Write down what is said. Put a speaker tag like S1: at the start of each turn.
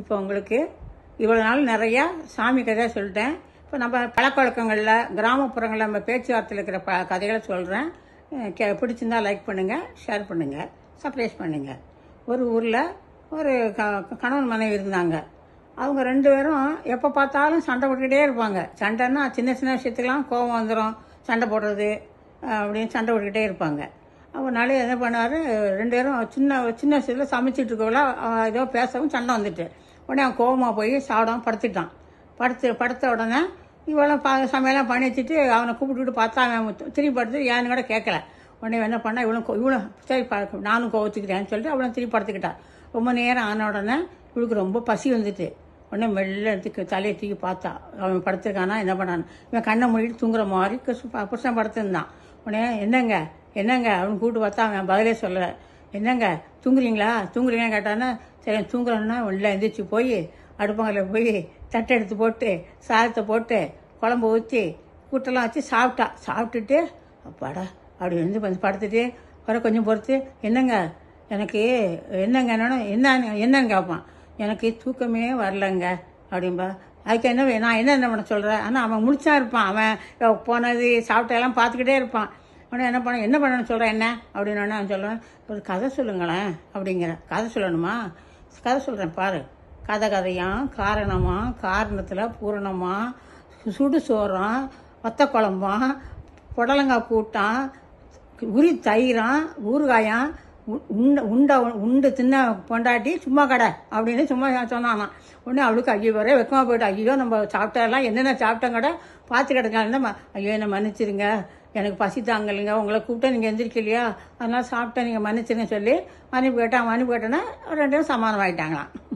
S1: இப்போ உங்களுக்கு இவ்வளோ நாள் நிறையா சாமி கதையாக சொல்லிட்டேன் இப்போ நம்ம பழக்கவழக்கங்களில் கிராமப்புறங்களில் நம்ம பேச்சுவார்த்தையில் இருக்கிற ப கதைகளை சொல்கிறேன் கே பிடிச்சிருந்தால் லைக் பண்ணுங்கள் ஷேர் பண்ணுங்கள் சப்ரைஸ் பண்ணுங்கள் ஒரு ஊரில் ஒரு க கணவன் மனைவி இருந்தாங்க அவங்க ரெண்டு பேரும் எப்போ பார்த்தாலும் சண்டை போட்டுக்கிட்டே இருப்பாங்க சண்டைன்னா சின்ன சின்ன விஷயத்துக்கெலாம் கோபம் வந்துடும் சண்டை போடுறது அப்படின்னு சண்டை போட்டுக்கிட்டே இருப்பாங்க அவங்க நாளே என்ன பண்ணார் ரெண்டு பேரும் சின்ன சின்ன விஷயத்தில் சமைச்சிட்டு இருக்கவங்களா ஏதோ பேசவும் சண்டை வந்துட்டு உடனே அவன் கோபமாக போய் சாப்பிடாம படுத்துட்டான் படுத்து படுத்த உடனே இவ்வளோ பா சமையலாம் பண்ணி வச்சுட்டு அவனை கூப்பிட்டுக்கிட்டு பார்த்தா அவன் திரும்பி படுத்து ஏன்னு கூட கேட்கல உடனே என்ன பண்ணா இவளும் இவ்வளோ சரி நானும் கோவத்துக்கிறேன்னு சொல்லிட்டு அவளும் திரும்பி படுத்துக்கிட்டான் ரொம்ப நேரம் ஆன உடனே இவளுக்கு ரொம்ப பசி வந்துட்டு உடனே மெல்ல எடுத்து தலையை தூக்கி பார்த்தா அவன் படுத்துருக்கானா என்ன பண்ணான் இவன் கண்ணை மூடிட்டு தூங்குற மாதிரி கிருஷ்ணன் படுத்துருந்தான் உடனே என்னங்க என்னங்க அவன் கூப்பிட்டு பார்த்தா அவன் பதிலே சொல்லலை என்னங்க தூங்குறீங்களா தூங்குறீங்கன்னு கேட்டான்னா சரி தூங்குறோன்னா உள்ள எழுந்திரிச்சு போய் அடுப்பங்களில் போய் தட்டை எடுத்து போட்டு சாதத்தை போட்டு குழம்பு ஊற்றி கூட்டெல்லாம் வச்சு சாப்பிட்டா சாப்பிட்டுட்டு அப்பாடா அப்படி இருந்து கொஞ்சம் படுத்துட்டு வர கொஞ்சம் பொறுத்து என்னங்க எனக்கு என்னங்க என்னன்னு என்னன்னு கேட்பான் எனக்கு தூக்கமே வரலங்க அப்படின்பா அதுக்கு என்ன நான் என்ன என்ன பண்ண சொல்கிறேன் ஆனால் அவன் முடிச்சா இருப்பான் அவன் போனது சாப்பிட்ட எல்லாம் பார்த்துக்கிட்டே இருப்பான் என்ன பண்ண என்ன பண்ணணும்னு சொல்கிறேன் என்ன அப்படின்னு நான் சொல்கிறேன் ஒரு கதை சொல்லுங்களேன் அப்படிங்கிற கதை சொல்லணுமா கதை சொல்கிறேன் பாரு கதை கதையாக காரணமாக காரணத்தில் பூரணமாக சுடு சோறான் வத்த குழம்பா புடலங்காய் கூட்டான் உரி தயிரம் ஊறுகாயம் உண்ட உண்ட உண்டு தின்ன பொண்டாட்டி சும்மா கடை அப்படின்னு சும்மா சொன்னானா உடனே அவளுக்கு ஐயோ வர வெக்கமாக போயிட்டு ஐயோ நம்ம சாப்பிட்டாலாம் என்னென்ன சாப்பிட்டோம் கடை பார்த்து கிடக்காங்க ஐயோ என்ன மன்னிச்சிருங்க எனக்கு பசி தாங்கலைங்க உங்களை கூப்பிட்டா நீங்கள் எந்திரிக்கலையா அதனால் சாப்பிட்டேன் நீங்கள் மன்னிச்சுன்னு சொல்லி மன்னிப்பு கேட்டான் மன்னிப்பு கேட்டோன்னா ரெண்டு பேரும் சமாதானம் ஆகிட்டாங்களாம்